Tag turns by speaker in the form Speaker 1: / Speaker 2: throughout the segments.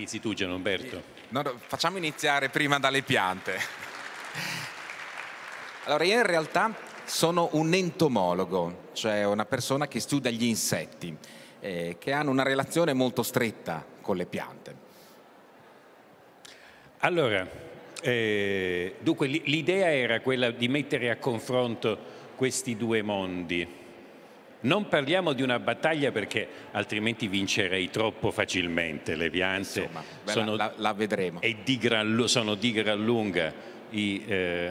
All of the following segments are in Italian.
Speaker 1: Inizi tu Gianumberto. No, no, facciamo iniziare prima dalle piante. Allora, io in realtà sono un entomologo, cioè una persona che studia gli insetti, eh, che hanno una relazione molto stretta con le piante.
Speaker 2: Allora, eh, dunque l'idea era quella di mettere a confronto questi due mondi non parliamo di una battaglia perché altrimenti vincerei troppo facilmente. Le piante Insomma, sono, la, la, vedremo. E di gran, sono di gran lunga i, eh,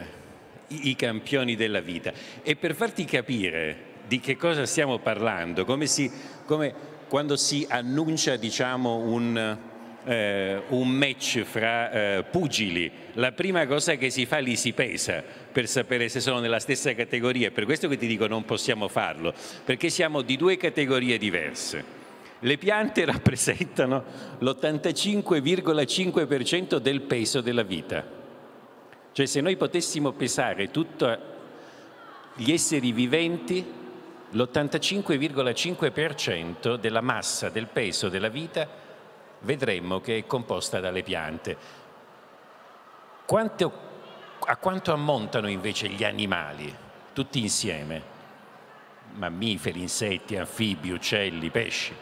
Speaker 2: i campioni della vita. E per farti capire di che cosa stiamo parlando, come, si, come quando si annuncia diciamo, un, eh, un match fra eh, pugili, la prima cosa che si fa lì si pesa per sapere se sono nella stessa categoria, è per questo che ti dico non possiamo farlo, perché siamo di due categorie diverse. Le piante rappresentano l'85,5% del peso della vita. Cioè se noi potessimo pesare tutti gli esseri viventi, l'85,5% della massa, del peso della vita, vedremmo che è composta dalle piante. Quanto a quanto ammontano invece gli animali, tutti insieme? Mammiferi, insetti, anfibi, uccelli, pesci.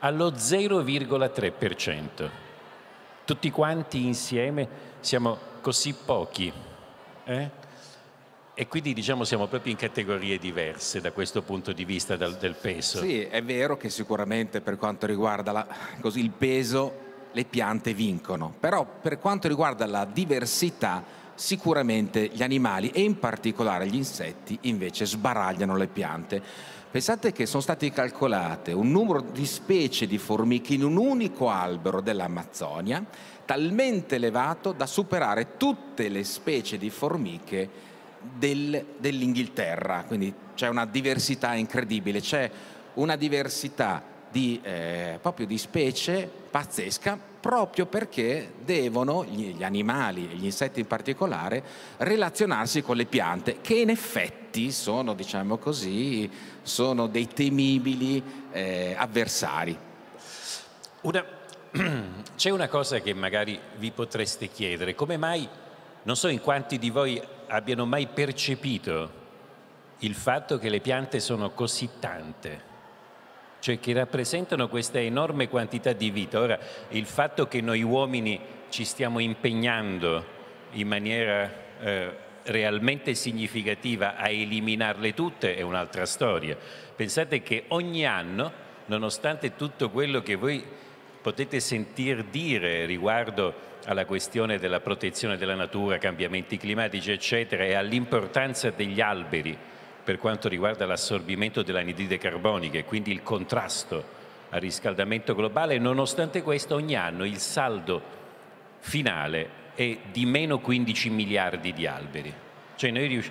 Speaker 2: Allo 0,3%. Tutti quanti insieme siamo così pochi. Eh? E quindi diciamo siamo proprio in categorie diverse da questo punto di vista del, del peso. Sì, è vero che sicuramente
Speaker 1: per quanto riguarda la, così, il peso le piante vincono, però per quanto riguarda la diversità sicuramente gli animali e in particolare gli insetti invece sbaragliano le piante. Pensate che sono state calcolate un numero di specie di formiche in un unico albero dell'Amazzonia talmente elevato da superare tutte le specie di formiche del, dell'Inghilterra, quindi c'è una diversità incredibile, c'è una diversità di, eh, proprio di specie pazzesca proprio perché devono gli, animali e gli insetti in particolare relazionarsi con le piante che in effetti sono, diciamo così, sono dei temibili eh, avversari.
Speaker 2: c'è una cosa che magari vi potreste chiedere, come mai non so in quanti di voi abbiano mai percepito il fatto che le piante sono così tante cioè che rappresentano questa enorme quantità di vita. Ora, il fatto che noi uomini ci stiamo impegnando in maniera eh, realmente significativa a eliminarle tutte è un'altra storia. Pensate che ogni anno, nonostante tutto quello che voi potete sentir dire riguardo alla questione della protezione della natura, cambiamenti climatici, eccetera, e all'importanza degli alberi, per quanto riguarda l'assorbimento dell'anidride carbonica e quindi il contrasto al riscaldamento globale, nonostante questo ogni anno il saldo finale è di meno 15 miliardi di alberi. Cioè noi,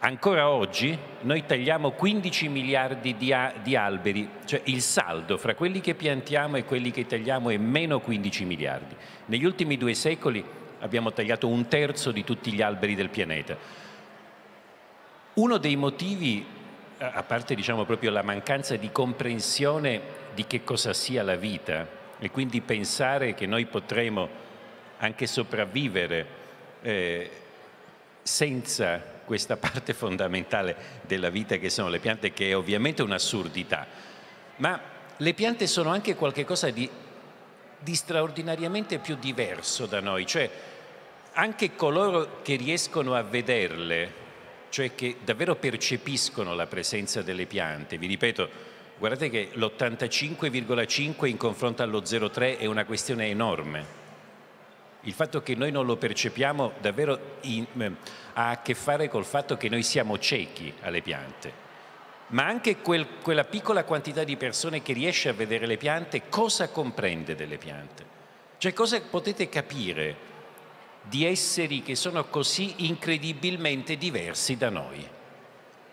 Speaker 2: ancora oggi noi tagliamo 15 miliardi di, di alberi, cioè il saldo fra quelli che piantiamo e quelli che tagliamo è meno 15 miliardi. Negli ultimi due secoli abbiamo tagliato un terzo di tutti gli alberi del pianeta. Uno dei motivi, eh, a parte diciamo proprio la mancanza di comprensione di che cosa sia la vita e quindi pensare che noi potremo anche sopravvivere eh, senza questa parte fondamentale della vita che sono le piante, che è ovviamente un'assurdità, ma le piante sono anche qualcosa di, di straordinariamente più diverso da noi, cioè anche coloro che riescono a vederle cioè che davvero percepiscono la presenza delle piante. Vi ripeto, guardate che l'85,5 in confronto allo 0,3 è una questione enorme. Il fatto che noi non lo percepiamo davvero in, eh, ha a che fare col fatto che noi siamo ciechi alle piante. Ma anche quel, quella piccola quantità di persone che riesce a vedere le piante, cosa comprende delle piante? Cioè cosa potete capire di esseri che sono così incredibilmente diversi da noi,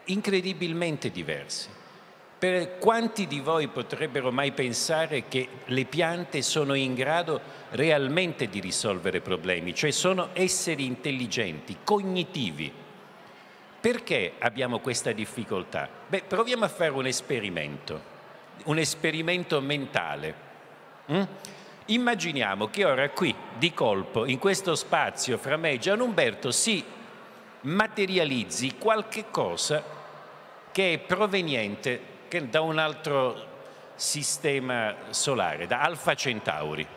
Speaker 2: incredibilmente diversi. Per quanti di voi potrebbero mai pensare che le piante sono in grado realmente di risolvere problemi, cioè sono esseri intelligenti, cognitivi? Perché abbiamo questa difficoltà? Beh, proviamo a fare un esperimento, un esperimento mentale. Mm? Immaginiamo che ora qui, di colpo, in questo spazio fra me e Gianumberto, si materializzi qualche cosa che è proveniente che da un altro sistema solare, da Alfa Centauri.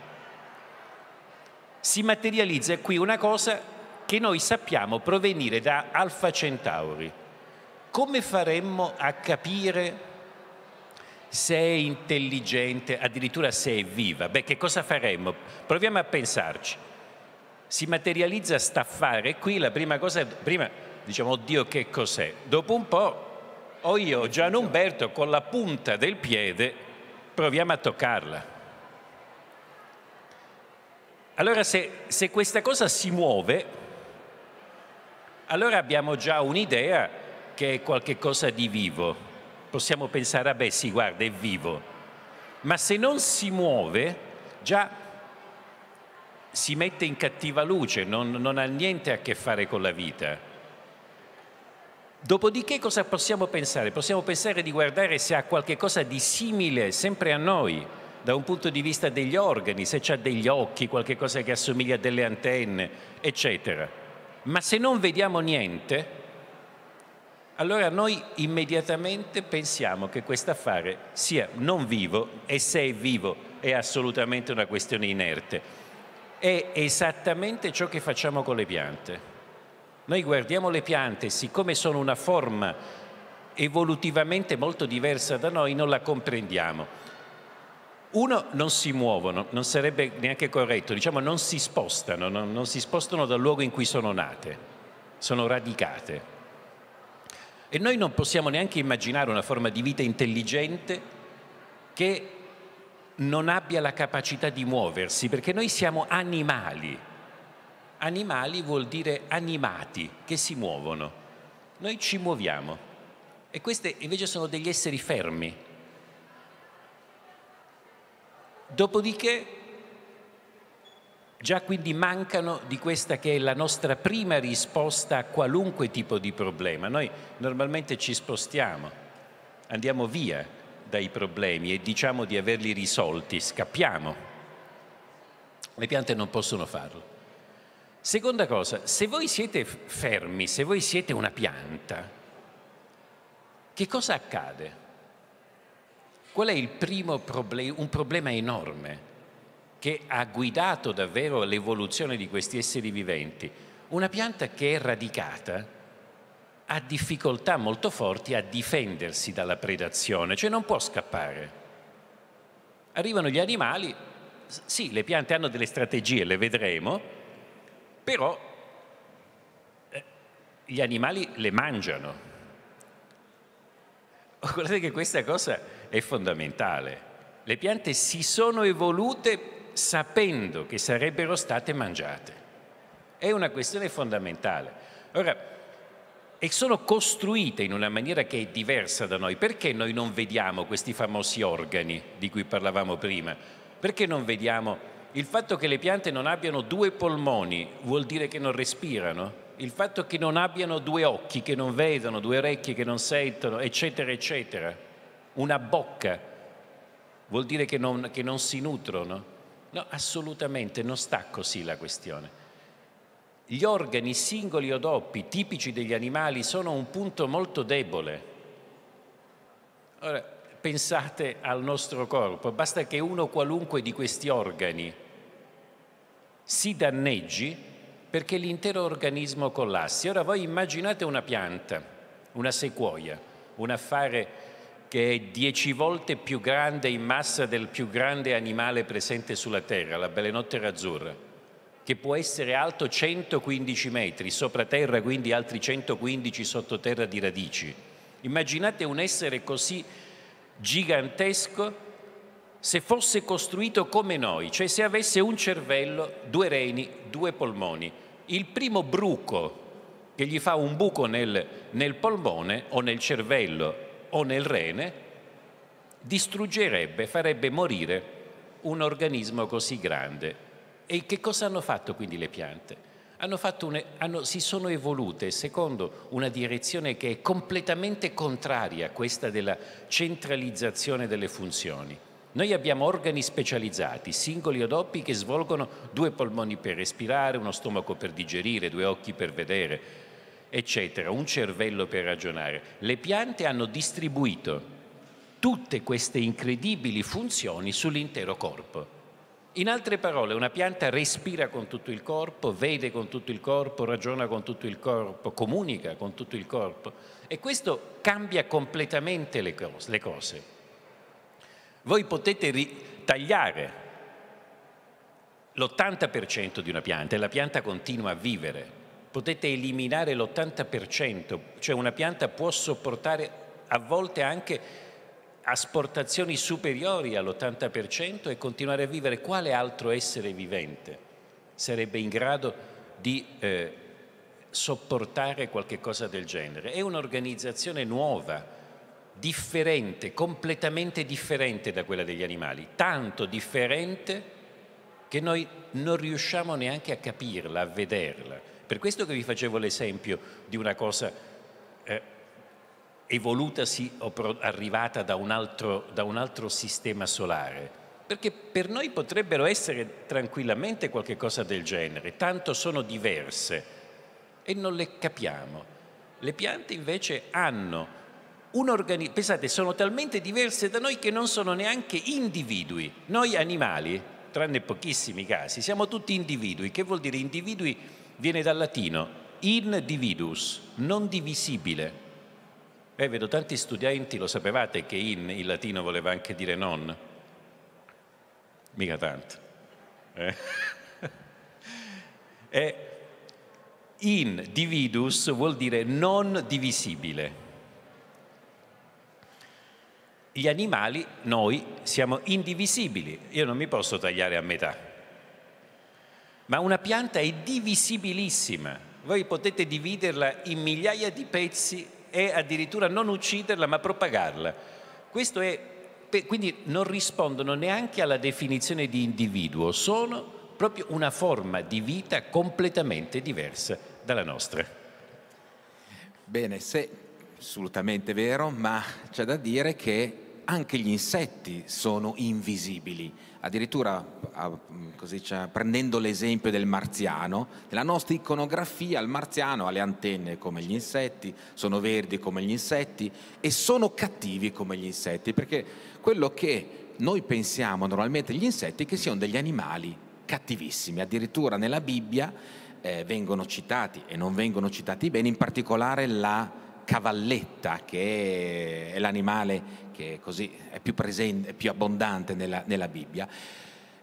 Speaker 2: Si materializza qui una cosa che noi sappiamo provenire da Alfa Centauri. Come faremmo a capire se è intelligente, addirittura se è viva, beh che cosa faremmo? Proviamo a pensarci. Si materializza staffare qui la prima cosa, prima diciamo oddio che cos'è? Dopo un po' o io, Gian Umberto, con la punta del piede proviamo a toccarla. Allora se, se questa cosa si muove, allora abbiamo già un'idea che è qualcosa di vivo possiamo pensare, ah beh sì, guarda, è vivo, ma se non si muove, già si mette in cattiva luce, non, non ha niente a che fare con la vita. Dopodiché cosa possiamo pensare? Possiamo pensare di guardare se ha qualcosa di simile sempre a noi, da un punto di vista degli organi, se ha degli occhi, qualcosa che assomiglia a delle antenne, eccetera. Ma se non vediamo niente, allora noi immediatamente pensiamo che questo affare sia non vivo e se è vivo è assolutamente una questione inerte. È esattamente ciò che facciamo con le piante. Noi guardiamo le piante, siccome sono una forma evolutivamente molto diversa da noi, non la comprendiamo. Uno, non si muovono, non sarebbe neanche corretto, diciamo non si spostano, non, non si spostano dal luogo in cui sono nate, sono radicate. E noi non possiamo neanche immaginare una forma di vita intelligente che non abbia la capacità di muoversi, perché noi siamo animali. Animali vuol dire animati, che si muovono. Noi ci muoviamo. E questi invece sono degli esseri fermi. Dopodiché Già quindi mancano di questa che è la nostra prima risposta a qualunque tipo di problema. Noi normalmente ci spostiamo, andiamo via dai problemi e diciamo di averli risolti, scappiamo. Le piante non possono farlo. Seconda cosa, se voi siete fermi, se voi siete una pianta, che cosa accade? Qual è il primo problema? Un problema enorme che ha guidato davvero l'evoluzione di questi esseri viventi. Una pianta che è radicata ha difficoltà molto forti a difendersi dalla predazione, cioè non può scappare. Arrivano gli animali, sì, le piante hanno delle strategie, le vedremo, però eh, gli animali le mangiano. Guardate che questa cosa è fondamentale. Le piante si sono evolute sapendo che sarebbero state mangiate. È una questione fondamentale. Ora, e sono costruite in una maniera che è diversa da noi. Perché noi non vediamo questi famosi organi di cui parlavamo prima? Perché non vediamo il fatto che le piante non abbiano due polmoni vuol dire che non respirano? Il fatto che non abbiano due occhi che non vedono, due orecchie che non sentono, eccetera, eccetera, una bocca vuol dire che non, che non si nutrono? No, assolutamente non sta così la questione. Gli organi singoli o doppi, tipici degli animali, sono un punto molto debole. Ora, pensate al nostro corpo, basta che uno qualunque di questi organi si danneggi perché l'intero organismo collassi. Ora voi immaginate una pianta, una sequoia, un affare che è dieci volte più grande in massa del più grande animale presente sulla Terra, la Belenottera azzurra, che può essere alto 115 metri sopra terra, quindi altri 115 sottoterra di radici. Immaginate un essere così gigantesco se fosse costruito come noi, cioè se avesse un cervello, due reni, due polmoni. Il primo bruco che gli fa un buco nel, nel polmone o nel cervello o nel rene, distruggerebbe, farebbe morire un organismo così grande. E che cosa hanno fatto quindi le piante? Un, hanno, si sono evolute secondo una direzione che è completamente contraria a questa della centralizzazione delle funzioni. Noi abbiamo organi specializzati, singoli o doppi, che svolgono due polmoni per respirare, uno stomaco per digerire, due occhi per vedere, eccetera, un cervello per ragionare. Le piante hanno distribuito tutte queste incredibili funzioni sull'intero corpo. In altre parole, una pianta respira con tutto il corpo, vede con tutto il corpo, ragiona con tutto il corpo, comunica con tutto il corpo e questo cambia completamente le cose. Voi potete tagliare l'80% di una pianta e la pianta continua a vivere, potete eliminare l'80%, cioè una pianta può sopportare a volte anche asportazioni superiori all'80% e continuare a vivere, quale altro essere vivente sarebbe in grado di eh, sopportare qualche cosa del genere? È un'organizzazione nuova, differente, completamente differente da quella degli animali, tanto differente che noi non riusciamo neanche a capirla, a vederla. Per questo che vi facevo l'esempio di una cosa eh, evolutasi o arrivata da un, altro, da un altro sistema solare perché per noi potrebbero essere tranquillamente qualcosa del genere, tanto sono diverse e non le capiamo. Le piante invece hanno un organismo, pensate, sono talmente diverse da noi che non sono neanche individui. Noi animali, tranne pochissimi casi, siamo tutti individui, che vuol dire individui viene dal latino in non divisibile. Eh, vedo tanti studenti, lo sapevate che in il latino voleva anche dire non? Mica tanto. Eh? eh, in vuol dire non divisibile. Gli animali, noi, siamo indivisibili. Io non mi posso tagliare a metà ma una pianta è divisibilissima, voi potete dividerla in migliaia di pezzi e addirittura non ucciderla ma propagarla. Questo è, quindi non rispondono neanche alla definizione di individuo, sono proprio una forma di vita completamente diversa dalla nostra. Bene, se
Speaker 1: assolutamente vero, ma c'è da dire che anche gli insetti sono invisibili addirittura mm, così, cioè, prendendo l'esempio del marziano, nella nostra iconografia il marziano ha le antenne come gli insetti, sono verdi come gli insetti e sono cattivi come gli insetti, perché quello che noi pensiamo normalmente gli insetti è che siano degli animali cattivissimi, addirittura nella Bibbia eh, vengono citati e non vengono citati bene, in particolare la cavalletta che è l'animale che così è più presente, più abbondante nella, nella Bibbia,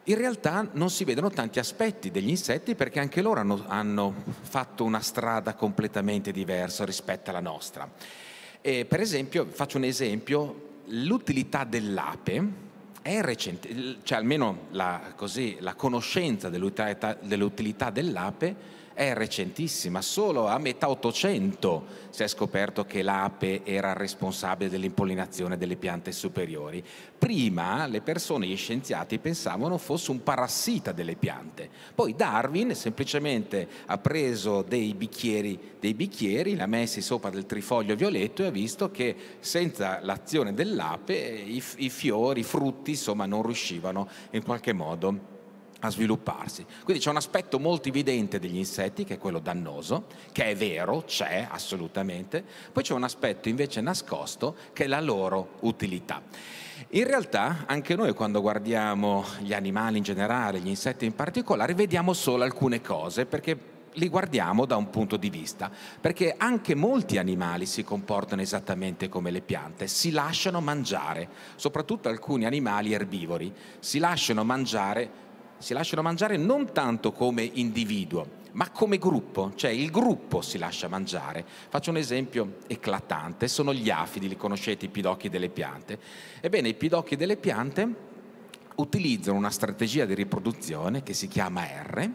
Speaker 1: in realtà non si vedono tanti aspetti degli insetti perché anche loro hanno, hanno fatto una strada completamente diversa rispetto alla nostra. E per esempio, faccio un esempio, l'utilità dell'ape è recente, cioè almeno la, così, la conoscenza dell'utilità, dell'utilità dell'ape è recentissima, solo a metà 800 si è scoperto che l'ape era responsabile dell'impollinazione delle piante superiori. Prima le persone, gli scienziati pensavano fosse un parassita delle piante, poi Darwin semplicemente ha preso dei bicchieri, dei bicchieri, l'ha messi sopra del trifoglio violetto e ha visto che senza l'azione dell'ape i, i fiori, i frutti insomma non riuscivano in qualche modo a svilupparsi. Quindi c'è un aspetto molto evidente degli insetti, che è quello dannoso, che è vero, c'è assolutamente, poi c'è un aspetto invece nascosto, che è la loro utilità. In realtà anche noi quando guardiamo gli animali in generale, gli insetti in particolare, vediamo solo alcune cose, perché li guardiamo da un punto di vista, perché anche molti animali si comportano esattamente come le piante, si lasciano mangiare, soprattutto alcuni animali erbivori, si lasciano mangiare si lasciano mangiare non tanto come individuo, ma come gruppo, cioè il gruppo si lascia mangiare. Faccio un esempio eclatante, sono gli afidi, li conoscete, i pidocchi delle piante. Ebbene, i pidocchi delle piante utilizzano una strategia di riproduzione che si chiama R,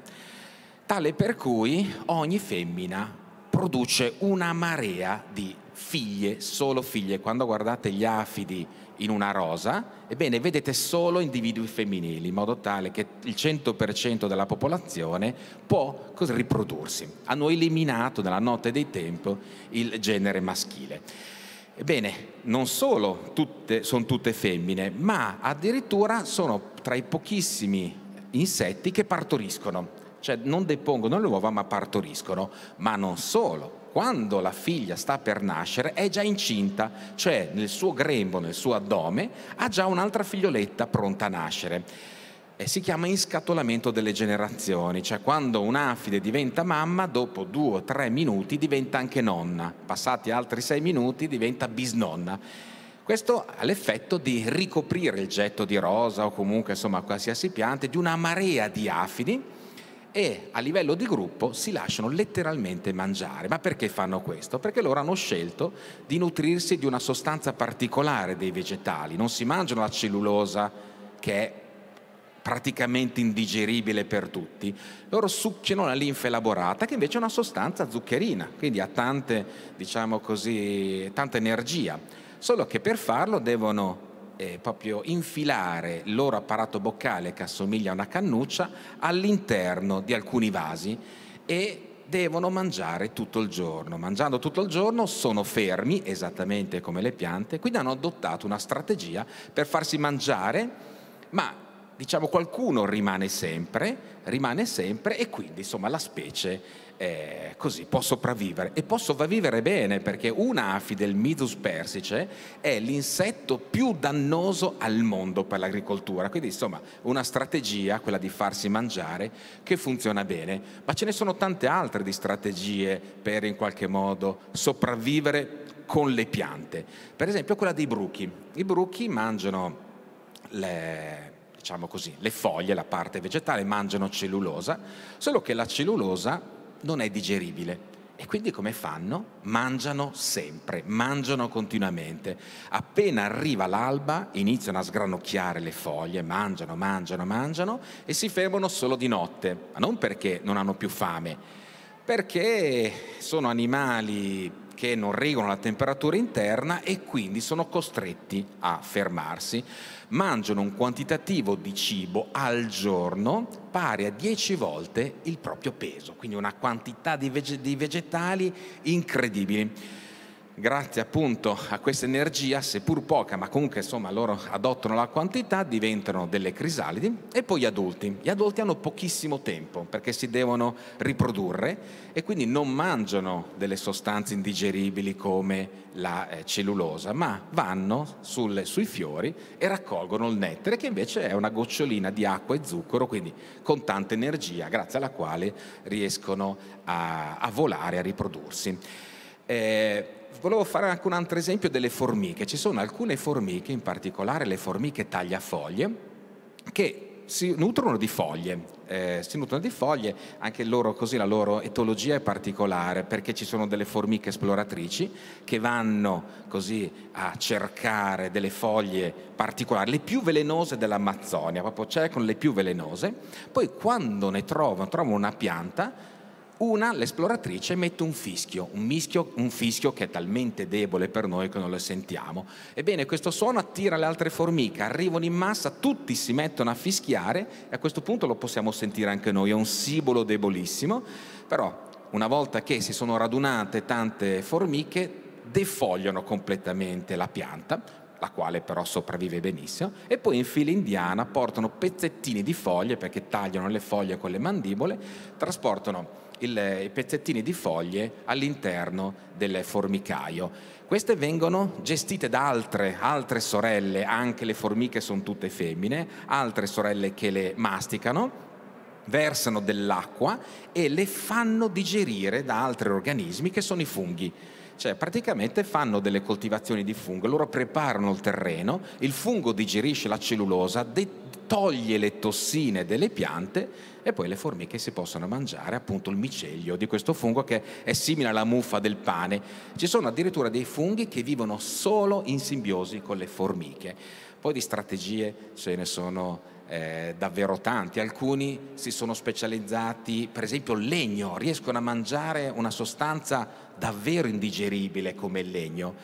Speaker 1: tale per cui ogni femmina produce una marea di figlie, solo figlie. Quando guardate gli afidi in una rosa, ebbene vedete solo individui femminili, in modo tale che il 100% della popolazione può così riprodursi. Hanno eliminato nella notte dei tempi il genere maschile. Ebbene, non solo tutte, sono tutte femmine, ma addirittura sono tra i pochissimi insetti che partoriscono, cioè non depongono le uova ma partoriscono, ma non solo quando la figlia sta per nascere è già incinta, cioè nel suo grembo, nel suo addome, ha già un'altra figlioletta pronta a nascere. E si chiama inscatolamento delle generazioni, cioè quando un'afide diventa mamma, dopo due o tre minuti diventa anche nonna, passati altri sei minuti diventa bisnonna. Questo ha l'effetto di ricoprire il getto di rosa o comunque insomma qualsiasi pianta di una marea di afidi e a livello di gruppo si lasciano letteralmente mangiare. Ma perché fanno questo? Perché loro hanno scelto di nutrirsi di una sostanza particolare dei vegetali, non si mangiano la cellulosa che è praticamente indigeribile per tutti, loro succhiano la linfa elaborata che invece è una sostanza zuccherina, quindi ha tante, diciamo così, tanta energia, solo che per farlo devono eh, proprio infilare il loro apparato boccale che assomiglia a una cannuccia all'interno di alcuni vasi e devono mangiare tutto il giorno. Mangiando tutto il giorno sono fermi, esattamente come le piante, quindi hanno adottato una strategia per farsi mangiare, ma diciamo qualcuno rimane sempre, rimane sempre e quindi insomma la specie eh, così può sopravvivere e può sopravvivere bene perché un'afide, il Midus persice, è l'insetto più dannoso al mondo per l'agricoltura, quindi insomma una strategia, quella di farsi mangiare, che funziona bene, ma ce ne sono tante altre di strategie per in qualche modo sopravvivere con le piante, per esempio quella dei bruchi, i bruchi mangiano le, diciamo così, le foglie, la parte vegetale, mangiano cellulosa, solo che la cellulosa non è digeribile. E quindi come fanno? Mangiano sempre, mangiano continuamente. Appena arriva l'alba iniziano a sgranocchiare le foglie, mangiano, mangiano, mangiano e si fermano solo di notte, ma non perché non hanno più fame, perché sono animali che non regolano la temperatura interna e quindi sono costretti a fermarsi mangiano un quantitativo di cibo al giorno pari a 10 volte il proprio peso, quindi una quantità di, vegetali incredibili grazie appunto a questa energia, seppur poca, ma comunque insomma loro adottano la quantità, diventano delle crisalidi e poi gli adulti. Gli adulti hanno pochissimo tempo perché si devono riprodurre e quindi non mangiano delle sostanze indigeribili come la eh, cellulosa, ma vanno sul, sui fiori e raccolgono il nettare che invece è una gocciolina di acqua e zucchero, quindi con tanta energia grazie alla quale riescono a, a volare, a riprodursi. Eh, volevo fare anche un altro esempio delle formiche. Ci sono alcune formiche, in particolare le formiche tagliafoglie, che si nutrono di foglie, eh, si nutrono di foglie, anche loro, così la loro etologia è particolare perché ci sono delle formiche esploratrici che vanno così a cercare delle foglie particolari, le più velenose dell'Amazzonia, proprio cercano cioè le più velenose, poi quando ne trovano, trovano una pianta, una, l'esploratrice, mette un fischio, un, mischio, un fischio che è talmente debole per noi che non lo sentiamo. Ebbene, questo suono attira le altre formiche, arrivano in massa, tutti si mettono a fischiare e a questo punto lo possiamo sentire anche noi, è un sibolo debolissimo, però una volta che si sono radunate tante formiche, defogliano completamente la pianta, la quale però sopravvive benissimo, e poi in fila indiana portano pezzettini di foglie, perché tagliano le foglie con le mandibole, trasportano il, i pezzettini di foglie all'interno del formicaio. Queste vengono gestite da altre, altre sorelle, anche le formiche sono tutte femmine, altre sorelle che le masticano versano dell'acqua e le fanno digerire da altri organismi che sono i funghi. Cioè praticamente fanno delle coltivazioni di fungo, loro preparano il terreno, il fungo digerisce la cellulosa, de- toglie le tossine delle piante e poi le formiche si possono mangiare appunto il micelio di questo fungo che è simile alla muffa del pane. Ci sono addirittura dei funghi che vivono solo in simbiosi con le formiche. Poi di strategie ce ne sono eh, davvero tanti. Alcuni si sono specializzati, per esempio, il legno, riescono a mangiare una sostanza davvero indigeribile come il legno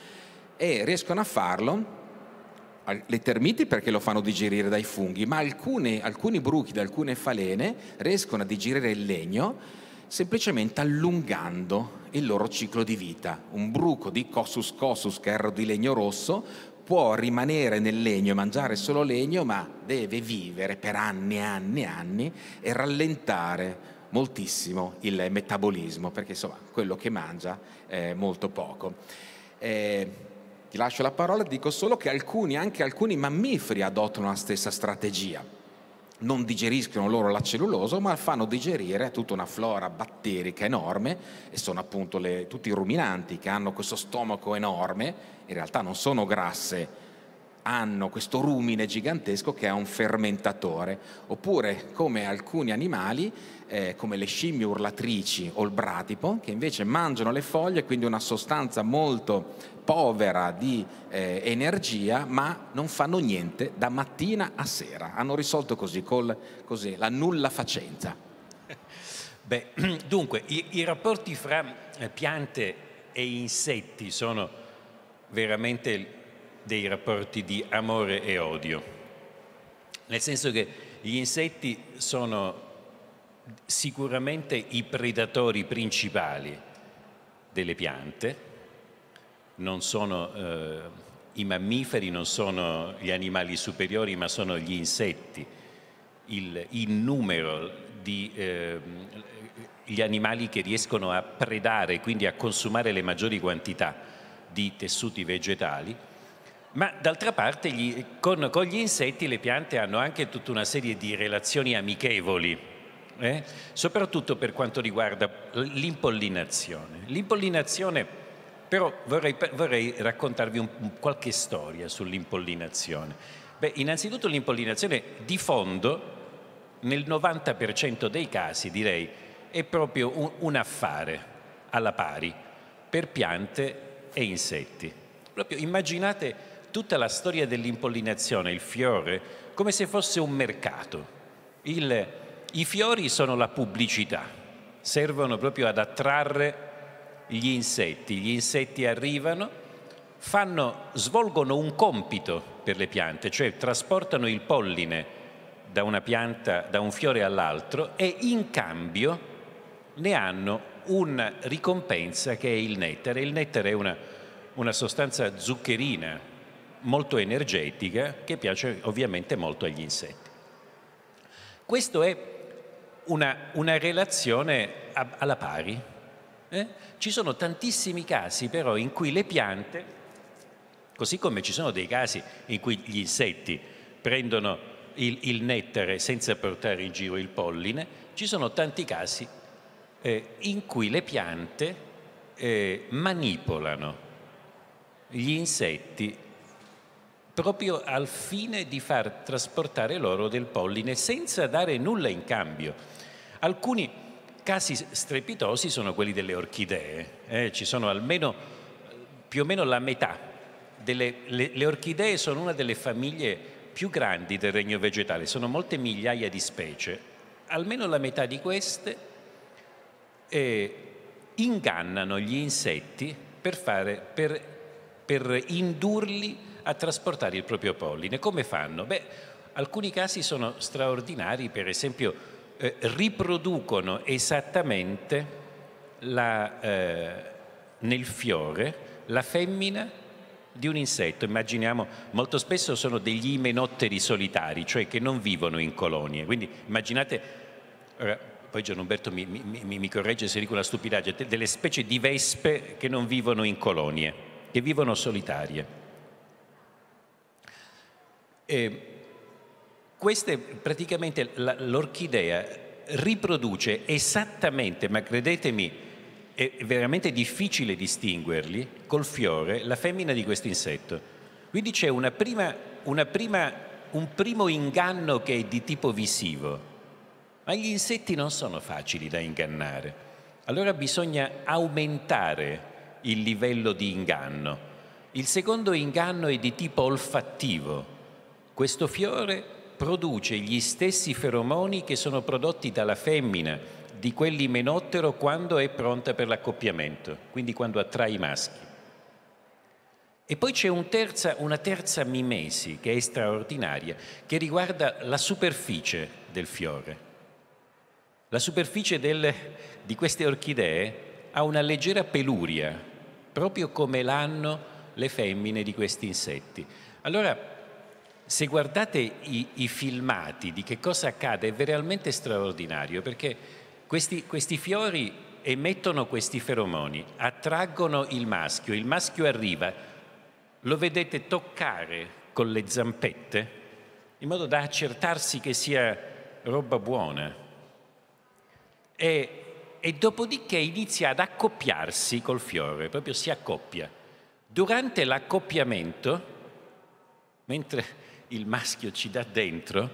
Speaker 1: e riescono a farlo le termiti perché lo fanno digerire dai funghi, ma alcune, alcuni bruchi da alcune falene riescono a digerire il legno semplicemente allungando il loro ciclo di vita. Un bruco di Cossus cossus, che è di legno rosso, può rimanere nel legno e mangiare solo legno, ma deve vivere per anni e anni e anni e rallentare moltissimo il metabolismo, perché insomma quello che mangia è molto poco. Eh, ti lascio la parola, dico solo che alcuni, anche alcuni mammiferi adottano la stessa strategia. Non digeriscono loro la cellulosa, ma fanno digerire tutta una flora batterica enorme, e sono appunto le, tutti i ruminanti che hanno questo stomaco enorme, in realtà non sono grasse, hanno questo rumine gigantesco che è un fermentatore, oppure come alcuni animali, eh, come le scimmie urlatrici o il bratipo, che invece mangiano le foglie, quindi una sostanza molto povera di eh, energia, ma non fanno niente da mattina a sera.
Speaker 2: Hanno risolto così, col, così la nulla facenza. Beh, dunque, i, i rapporti fra eh, piante e insetti sono veramente dei rapporti di amore e odio, nel senso che gli insetti sono sicuramente i predatori principali delle piante, non sono eh, i mammiferi, non sono gli animali superiori, ma sono gli insetti. Il, il numero di eh, gli animali che riescono a predare, quindi a consumare le maggiori quantità di tessuti vegetali, ma d'altra parte gli, con, con, gli insetti le piante hanno anche tutta una serie di relazioni amichevoli, eh? soprattutto per quanto riguarda l'impollinazione. L'impollinazione, però vorrei, vorrei raccontarvi un, un, qualche storia sull'impollinazione. Beh, innanzitutto l'impollinazione di fondo, nel 90% dei casi direi, è proprio un, un affare alla pari per piante e insetti. Proprio immaginate tutta la storia dell'impollinazione, il fiore, come se fosse un mercato. Il, I fiori sono la pubblicità, servono proprio ad attrarre gli insetti. Gli insetti arrivano, fanno, svolgono un compito per le piante, cioè trasportano il polline da una pianta, da un fiore all'altro e in cambio ne hanno una ricompensa che è il nettare. Il nettare è una, una sostanza zuccherina molto energetica che piace ovviamente molto agli insetti. Questa è una, una relazione a, alla pari. Eh? Ci sono tantissimi casi però in cui le piante, così come ci sono dei casi in cui gli insetti prendono il, il nettare senza portare in giro il polline, ci sono tanti casi eh, in cui le piante eh, manipolano gli insetti proprio al fine di far trasportare loro del polline senza dare nulla in cambio. Alcuni casi strepitosi sono quelli delle orchidee, eh, ci sono almeno più o meno la metà. Delle, le, le orchidee sono una delle famiglie più grandi del regno vegetale, sono molte migliaia di specie. Almeno la metà di queste eh, ingannano gli insetti per, fare, per, per indurli a trasportare il proprio polline. Come fanno? Beh, alcuni casi sono straordinari, per esempio eh, riproducono esattamente la, eh, nel fiore la femmina di un insetto, immaginiamo, molto spesso sono degli imenotteri solitari, cioè che non vivono in colonie, quindi immaginate, ora, poi Gianumberto mi, mi, mi, corregge se dico una stupidaggine, delle specie di vespe che non vivono in colonie, che vivono solitarie. E questa è praticamente l'orchidea riproduce esattamente, ma credetemi, è veramente difficile distinguerli col fiore, la femmina di questo insetto. Quindi c'è una prima, una prima, un primo inganno che è di tipo visivo, ma gli insetti non sono facili da ingannare. Allora bisogna aumentare il livello di inganno. Il secondo inganno è di tipo olfattivo, questo fiore produce gli stessi feromoni che sono prodotti dalla femmina di quell'imenottero quando è pronta per l'accoppiamento, quindi quando attrae i maschi. E poi c'è un terza, una terza mimesi che è straordinaria, che riguarda la superficie del fiore. La superficie del, di queste orchidee ha una leggera peluria, proprio come l'hanno le femmine di questi insetti. Allora, se guardate i, i, filmati di che cosa accade è veramente straordinario perché questi, questi fiori emettono questi feromoni, attraggono il maschio, il maschio arriva, lo vedete toccare con le zampette in modo da accertarsi che sia roba buona e, e dopodiché inizia ad accoppiarsi col fiore, proprio si accoppia. Durante l'accoppiamento, mentre il maschio ci dà dentro,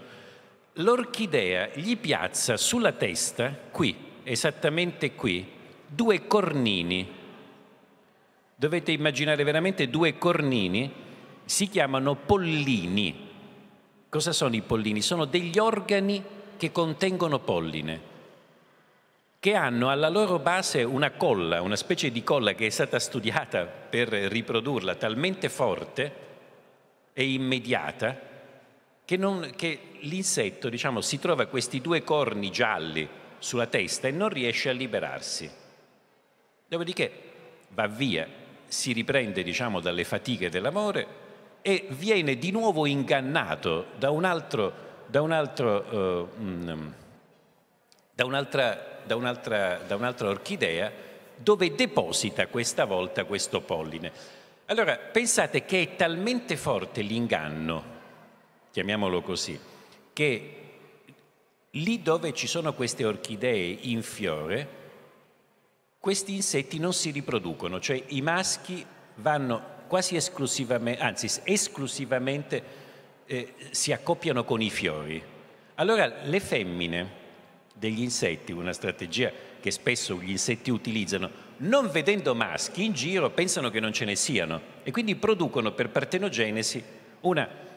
Speaker 2: l'orchidea gli piazza sulla testa, qui, esattamente qui, due cornini. Dovete immaginare veramente due cornini, si chiamano pollini. Cosa sono i pollini? Sono degli organi che contengono polline, che hanno alla loro base una colla, una specie di colla che è stata studiata per riprodurla, talmente forte e immediata che, non, che l'insetto diciamo, si trova questi due corni gialli sulla testa e non riesce a liberarsi. Dopodiché va via, si riprende diciamo, dalle fatiche dell'amore e viene di nuovo ingannato da un altro da, un altro, uh, da, un'altra, da, un'altra, da un'altra orchidea dove deposita questa volta questo polline. Allora, pensate che è talmente forte l'inganno chiamiamolo così, che lì dove ci sono queste orchidee in fiore, questi insetti non si riproducono, cioè i maschi vanno quasi esclusivamente, anzi esclusivamente eh, si accoppiano con i fiori. Allora le femmine degli insetti, una strategia che spesso gli insetti utilizzano, non vedendo maschi in giro pensano che non ce ne siano e quindi producono per partenogenesi una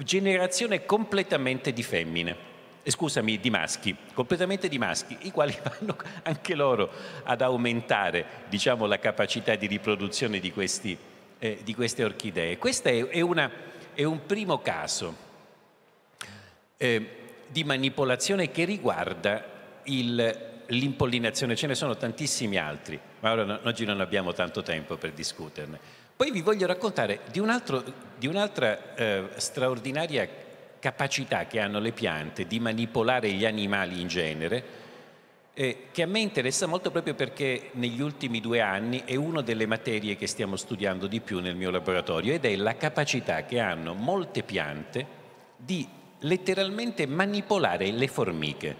Speaker 2: generazione completamente di femmine. Eh, scusami, di maschi, completamente di maschi, i quali vanno anche loro ad aumentare diciamo, la capacità di riproduzione di, questi, eh, di queste orchidee. Questo è, è, una, è un primo caso eh, di manipolazione che riguarda l'impollinazione, ce ne sono tantissimi altri, ma ora no, oggi non abbiamo tanto tempo per discuterne. Poi vi voglio raccontare di, un altro, di un'altra eh, straordinaria capacità che hanno le piante di manipolare gli animali in genere, eh, che a me interessa molto proprio perché negli ultimi due anni è una delle materie che stiamo studiando di più nel mio laboratorio ed è la capacità che hanno molte piante di letteralmente manipolare le formiche.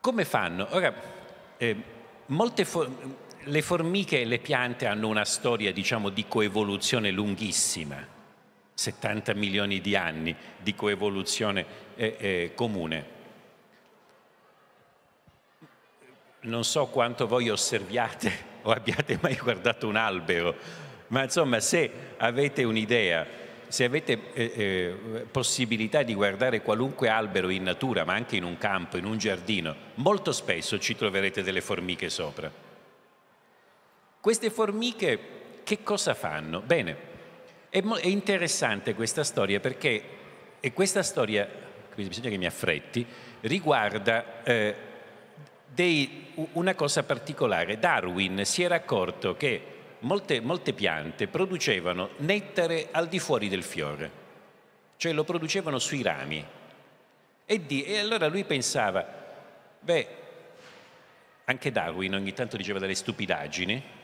Speaker 2: Come fanno? Ora, eh, molte formiche le formiche e le piante hanno una storia, diciamo, di coevoluzione lunghissima, 70 milioni di anni di coevoluzione eh, eh, comune. Non so quanto voi osserviate o abbiate mai guardato un albero, ma insomma se avete un'idea, se avete eh, eh possibilità di guardare qualunque albero in natura, ma anche in un campo, in un giardino, molto spesso ci troverete delle formiche sopra queste formiche che cosa fanno? Bene, è, interessante questa storia perché, e questa storia, quindi bisogna che mi affretti, riguarda eh, dei, una cosa particolare. Darwin si era accorto che molte, molte piante producevano nettare al di fuori del fiore, cioè lo producevano sui rami. E, di, e allora lui pensava, beh, anche Darwin ogni tanto diceva delle stupidaggini,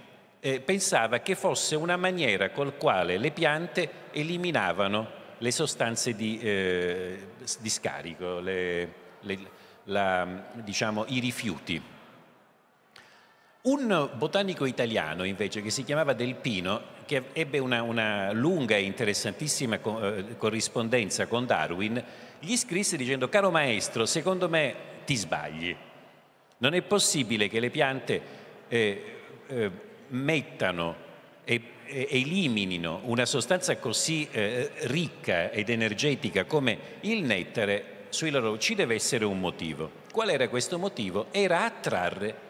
Speaker 2: eh, pensava che fosse una maniera col quale le piante eliminavano le sostanze di, eh, di scarico, le, le, la, diciamo, i rifiuti. Un botanico italiano invece che si chiamava Delpino, che ebbe una, una lunga e interessantissima eh, corrispondenza con Darwin, gli scrisse dicendo caro maestro, secondo me ti sbagli. Non è possibile che le piante eh, eh, mettano e, e eliminino una sostanza così eh, ricca ed energetica come il nettare sui loro ci deve essere un motivo. Qual era questo motivo? Era attrarre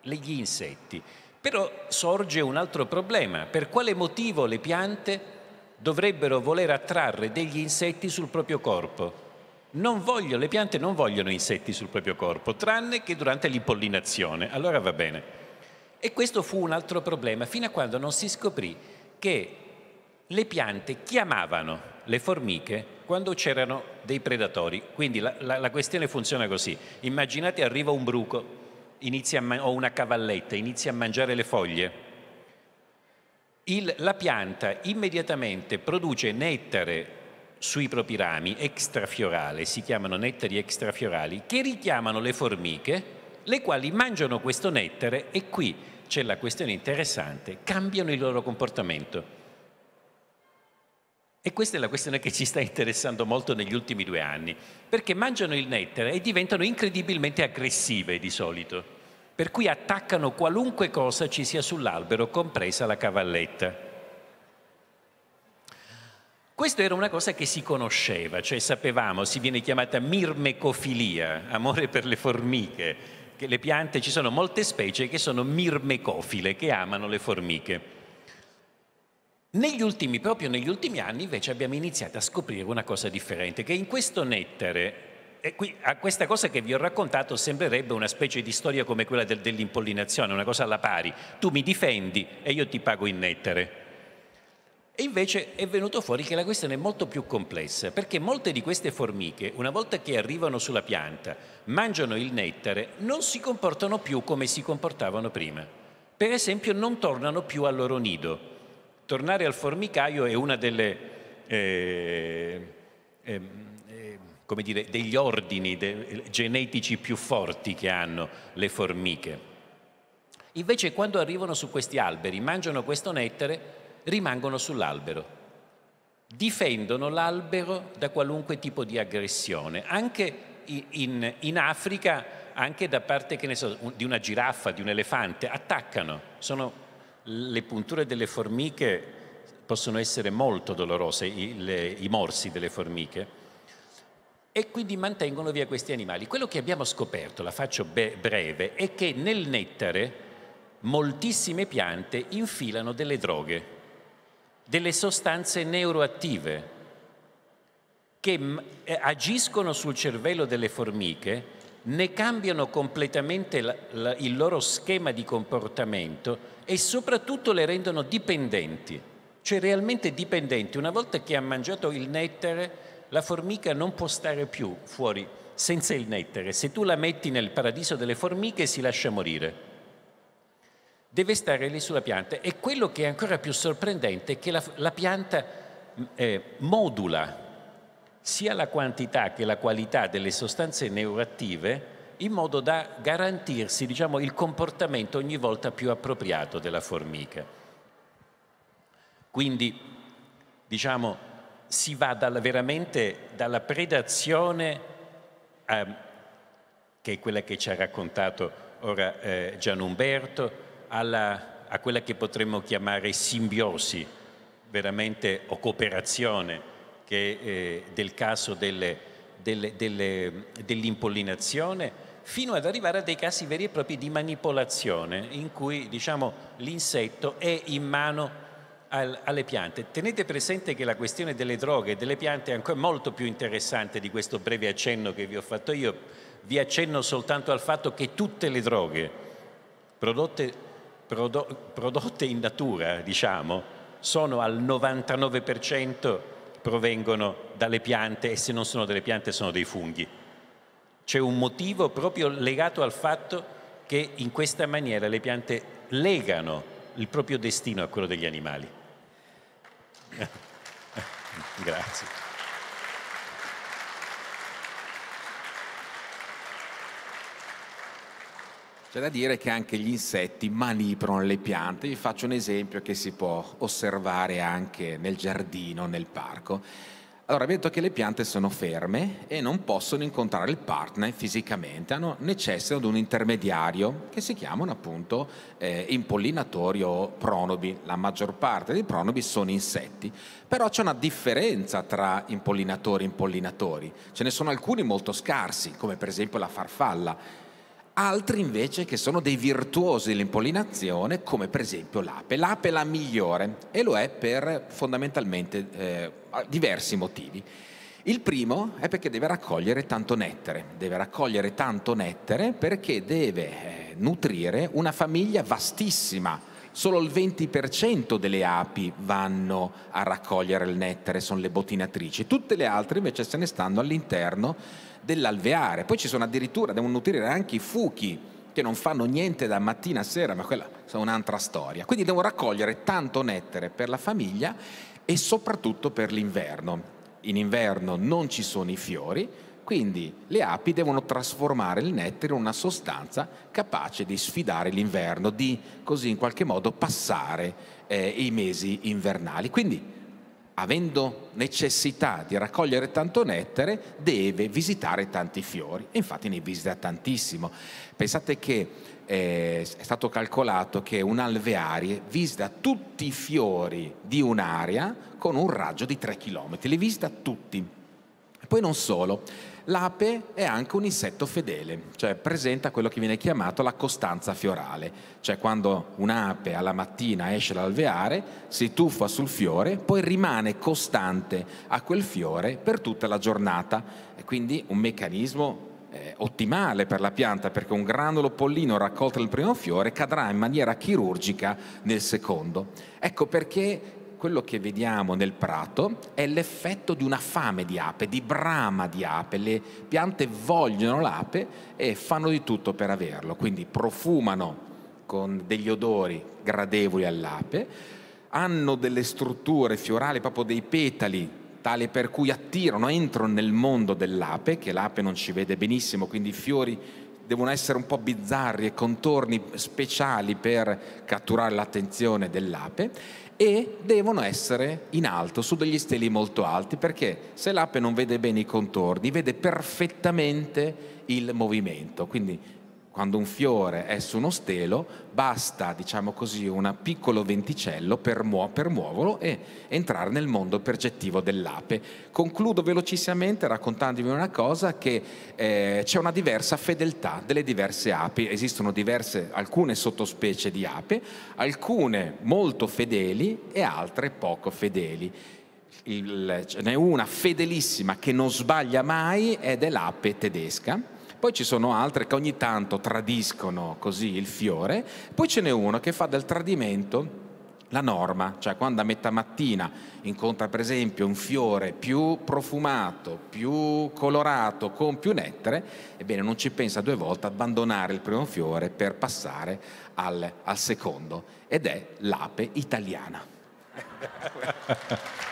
Speaker 2: gli insetti. Però sorge un altro problema. Per quale motivo le piante dovrebbero voler attrarre degli insetti sul proprio corpo? Voglio, le piante non vogliono insetti sul proprio corpo, tranne che durante l'impollinazione. Allora va bene. E questo fu un altro problema, fino a quando non si scoprì che le piante chiamavano le formiche quando c'erano dei predatori. Quindi la, la, la, questione funziona così. Immaginate arriva un bruco o una cavalletta, inizia a mangiare le foglie. Il, la pianta immediatamente produce nettare sui propri rami extrafiorale, si chiamano nettari extrafiorali, che richiamano le formiche, le quali mangiano questo nettare e qui c'è la questione interessante, cambiano il loro comportamento. E questa è la questione che ci sta interessando molto negli ultimi due anni, perché mangiano il nettare e diventano incredibilmente aggressive di solito, per cui attaccano qualunque cosa ci sia sull'albero, compresa la cavalletta. Questa era una cosa che si conosceva, cioè sapevamo, si viene chiamata mirmecofilia, amore per le formiche, che le piante, ci sono molte specie che sono mirmecofile, che amano le formiche. Negli ultimi, proprio negli ultimi anni invece abbiamo iniziato a scoprire una cosa differente, che in questo nettare, qui, a questa cosa che vi ho raccontato sembrerebbe una specie di storia come quella del, dell'impollinazione, una cosa alla pari, tu mi difendi e io ti pago in nettare. E invece è venuto fuori che la questione è molto più complessa, perché molte di queste formiche, una volta che arrivano sulla pianta, mangiano il nettare, non si comportano più come si comportavano prima. Per esempio non tornano più al loro nido. Tornare al formicaio è uno delle... Eh, ehm, eh, degli ordini de genetici più forti che hanno le formiche. Invece quando arrivano su questi alberi, mangiano questo nettare, rimangono sull'albero. Difendono l'albero da qualunque tipo di aggressione, anche in, in Africa anche da parte so, di una giraffa, di un elefante, attaccano. Sono, le punture delle formiche possono essere molto dolorose, i, le, i morsi delle formiche. E quindi mantengono via questi animali. Quello che abbiamo scoperto, la faccio be- breve, è che nel nettare moltissime piante infilano delle droghe delle sostanze neuroattive che eh, agiscono sul cervello delle formiche, ne cambiano completamente il loro schema di comportamento e soprattutto le rendono dipendenti, cioè realmente dipendenti. Una volta che ha mangiato il nettare, la formica non può stare più fuori senza il nettare. Se tu la metti nel paradiso delle formiche si lascia morire deve stare lì sulla pianta e quello che è ancora più sorprendente è che la, la pianta mm, eh, modula sia la quantità che la qualità delle sostanze neuroattive in modo da garantirsi diciamo, il comportamento ogni volta più appropriato della formica. Quindi diciamo, si va dalla, veramente dalla predazione, a, ehm, che è quella che ci ha raccontato ora eh, Gianumberto, alla, a quella che potremmo chiamare simbiosi, veramente, o cooperazione che, eh, del caso dell'impollinazione, fino ad arrivare a dei casi veri e propri di manipolazione, in cui diciamo, l'insetto è in mano alle piante. Tenete presente che la questione delle droghe e delle piante è ancora molto più interessante di questo breve accenno che vi ho fatto io. Vi accenno soltanto al fatto che tutte le droghe prodotte prodotte in natura, diciamo, sono al 99% provengono dalle piante e se non sono delle piante sono dei funghi. C'è un motivo proprio legato al fatto che in questa maniera le piante legano il proprio destino a quello degli animali. Grazie. C'è da dire che
Speaker 1: anche gli insetti manipolano le piante. Vi faccio un esempio che si può osservare anche nel giardino, nel parco. Allora, vedo che le piante sono ferme e non possono incontrare il partner fisicamente, hanno, necessitano di un intermediario che si chiamano appunto eh, impollinatori o pronobi. La maggior parte dei pronobi sono insetti, però c'è una differenza tra impollinatori e impollinatori. Ce ne sono alcuni molto scarsi, come per esempio la farfalla altri invece che sono dei virtuosi dell'impollinazione, come per esempio l'ape. L'ape è la migliore e lo è per fondamentalmente eh, diversi motivi. Il primo è perché deve raccogliere tanto nettare, deve raccogliere tanto nettare perché deve eh, nutrire una famiglia vastissima. Solo il 20% delle api vanno a raccogliere il nettare, sono le bottinatrici, tutte le altre invece se ne stanno all'interno dell'alveare. Poi ci sono addirittura, devono nutrire anche i fuchi che non fanno niente da mattina a sera, ma quella è un'altra storia. Quindi devono raccogliere tanto nettere per la famiglia e soprattutto per l'inverno. In inverno non ci sono i fiori, quindi le api devono trasformare il nettare in una sostanza capace di sfidare l'inverno, di così in qualche modo passare eh, i mesi invernali. Quindi avendo necessità di raccogliere tanto nettare, deve visitare tanti fiori. E infatti ne visita tantissimo. Pensate che eh, è stato calcolato che un alveare visita tutti i fiori di un'area con un raggio di 3 km. Li visita tutti. E poi non solo, L'ape è anche un insetto fedele, cioè presenta quello che viene chiamato la costanza fiorale, cioè quando un'ape alla mattina esce dall'alveare, si tuffa sul fiore, poi rimane costante a quel fiore per tutta la giornata. E quindi un meccanismo eh, ottimale per la pianta perché un granulo pollino raccolto nel primo fiore cadrà in maniera chirurgica nel secondo. Ecco perché quello che vediamo nel prato è l'effetto di una fame di ape, di brama di ape. Le piante vogliono l'ape e fanno di tutto per averlo, quindi profumano con degli odori gradevoli all'ape, hanno delle strutture fiorali, proprio dei petali tale per cui attirano, entrano nel mondo dell'ape, che l'ape non ci vede benissimo, quindi i fiori devono essere un po' bizzarri e contorni speciali per catturare l'attenzione dell'ape e devono essere in alto, su degli steli molto alti, perché se l'ape non vede bene i contorni, vede perfettamente il movimento. Quindi quando un fiore è su uno stelo, basta, diciamo così, un piccolo venticello per, muo- per, muoverlo e entrare nel mondo pergettivo dell'ape. Concludo velocissimamente raccontandovi una cosa che eh, c'è una diversa fedeltà delle diverse api, esistono diverse, alcune sottospecie di ape, alcune molto fedeli e altre poco fedeli. Il, ce n'è una fedelissima che non sbaglia mai ed è l'ape tedesca poi ci sono altre che ogni tanto tradiscono così il fiore, poi ce n'è uno che fa del tradimento la norma, cioè quando a metà mattina incontra per esempio un fiore più profumato, più colorato, con più nettere, ebbene non ci pensa due volte ad abbandonare il primo fiore per passare al, al secondo ed è l'ape italiana.